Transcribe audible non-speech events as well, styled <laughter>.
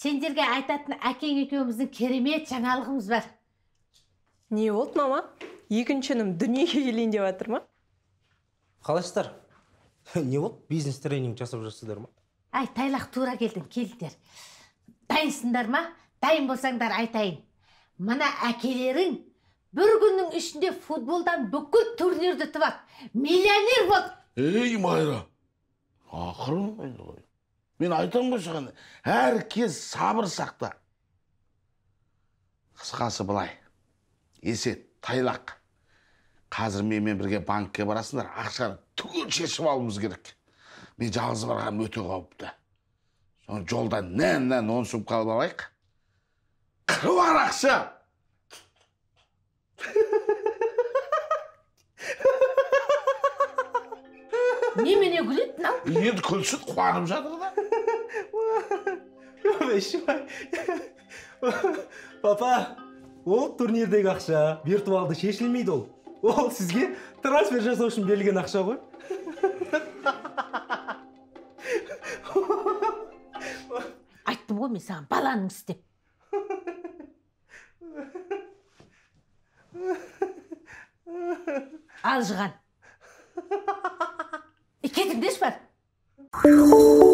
сендерге айтатын әкең екеуміздің керемет жаңалығымыз бар не болды мама екінші інім дүниеге келейін деп жатыр ма қалайсыздар <laughs> не болды бизнес тренинг жасап жатсыздар ма әй тайлақ тура келдің келіңдер дайынсыңдар ма дайын болсаңдар айтайын мына әкелерің бір күннің ішінде футболдан бүкіл турнирді ұтып алды миллионер болды ей майра ақырын мен айтам ғой саған әр кез сабыр сақта қысқасы былай есет тайлақ қазір менімен бірге банкке барасыңдар ақшаны түгел шешіп алуымыз керек мен жалғыз барғаным өте қауіпті соны жолда нән нән он сумка алып алайық қыруар ақша немене күледі мынау енді күлсін қуанып жатыр ешбай папа ол турнирдегі ақша виртуалды шешілмейді ол ол сізге трансфер жасау үшін берілген ақша ғой айттым ғой мен саған баланың ісі деп алжыған кетіңдерші бар